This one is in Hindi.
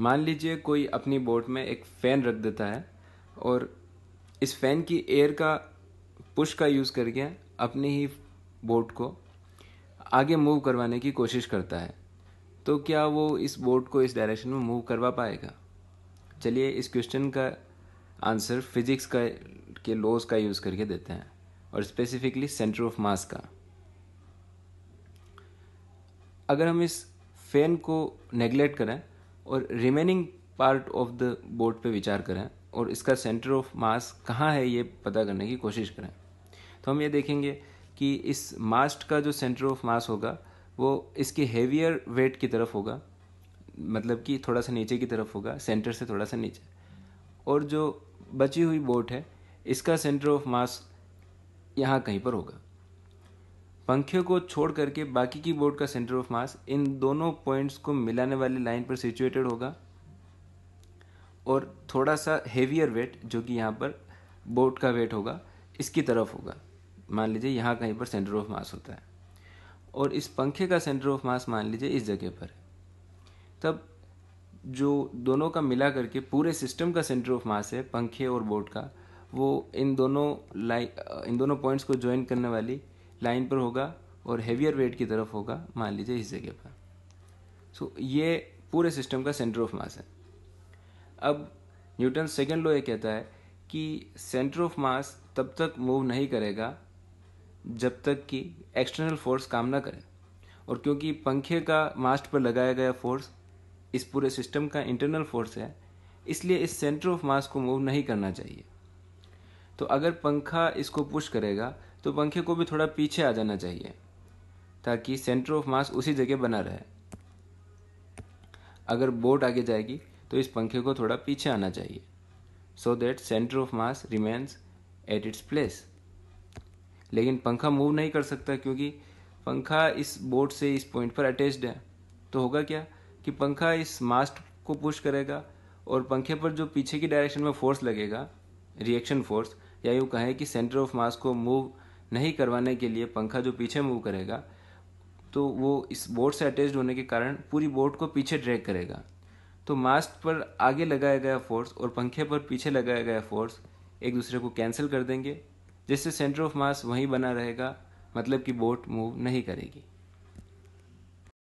मान लीजिए कोई अपनी बोट में एक फ़ैन रख देता है और इस फ़ैन की एयर का पुश का यूज़ करके अपनी ही बोट को आगे मूव करवाने की कोशिश करता है तो क्या वो इस बोट को इस डायरेक्शन में मूव करवा पाएगा चलिए इस क्वेश्चन का आंसर फिजिक्स का के लॉज का यूज़ करके देते हैं और स्पेसिफिकली सेंटर ऑफ मास का अगर हम इस फैन को नेग्लेक्ट करें और remaining part of the board पे विचार करें और इसका सेंटर ऑफ मास कहाँ है ये पता करने की कोशिश करें तो हम ये देखेंगे कि इस मास्ट का जो सेंटर ऑफ मास होगा वो इसके हेवियर वेट की तरफ होगा मतलब कि थोड़ा सा नीचे की तरफ होगा सेंटर से थोड़ा सा नीचे और जो बची हुई बोट है इसका सेंटर ऑफ मास यहाँ कहीं पर होगा पंखे को छोड़ करके बाकी की बोर्ड का सेंटर ऑफ मास इन दोनों पॉइंट्स को मिलाने वाली लाइन पर सिचुएटेड होगा और थोड़ा सा हेवियर वेट जो कि यहाँ पर बोट का वेट होगा इसकी तरफ होगा मान लीजिए यहाँ कहीं पर सेंटर ऑफ मास होता है और इस पंखे का सेंटर ऑफ मास मान लीजिए इस जगह पर तब जो दोनों का मिला करके पूरे सिस्टम का सेंटर ऑफ मास है पंखे और बोट का वो इन दोनों लाइन इन दोनों पॉइंट्स को ज्वाइन करने वाली लाइन पर होगा और हेवियर वेट की तरफ होगा मान लीजिए इस जगह पर सो ये पूरे सिस्टम का सेंटर ऑफ मास है अब न्यूटन सेकेंड लॉ ये कहता है कि सेंटर ऑफ मास तब तक मूव नहीं करेगा जब तक कि एक्सटर्नल फोर्स काम ना करे और क्योंकि पंखे का मास्ट पर लगाया गया फोर्स इस पूरे सिस्टम का इंटरनल फोर्स है इसलिए इस सेंटर ऑफ मास को मूव नहीं करना चाहिए तो अगर पंखा इसको पुश करेगा तो पंखे को भी थोड़ा पीछे आ जाना चाहिए ताकि सेंटर ऑफ मास उसी जगह बना रहे अगर बोट आगे जाएगी तो इस पंखे को थोड़ा पीछे आना चाहिए so that centre of mass remains at its place लेकिन पंखा मूव नहीं कर सकता क्योंकि पंखा इस बोट से इस पॉइंट पर अटैच्ड है तो होगा क्या कि पंखा इस मास्ट को पुश करेगा और पंखे पर जो पीछे की डायरेक्शन में फोर्स लगेगा रिएक्शन फोर्स या यूँ कहें कि सेंटर ऑफ मास को मूव नहीं करवाने के लिए पंखा जो पीछे मूव करेगा तो वो इस बोर्ड से अटैच होने के कारण पूरी बोर्ड को पीछे ड्रैग करेगा तो मास्क पर आगे लगाया गया फोर्स और पंखे पर पीछे लगाया गया फोर्स एक दूसरे को कैंसिल कर देंगे जिससे सेंटर ऑफ मास वहीं बना रहेगा मतलब कि बोट मूव नहीं करेगी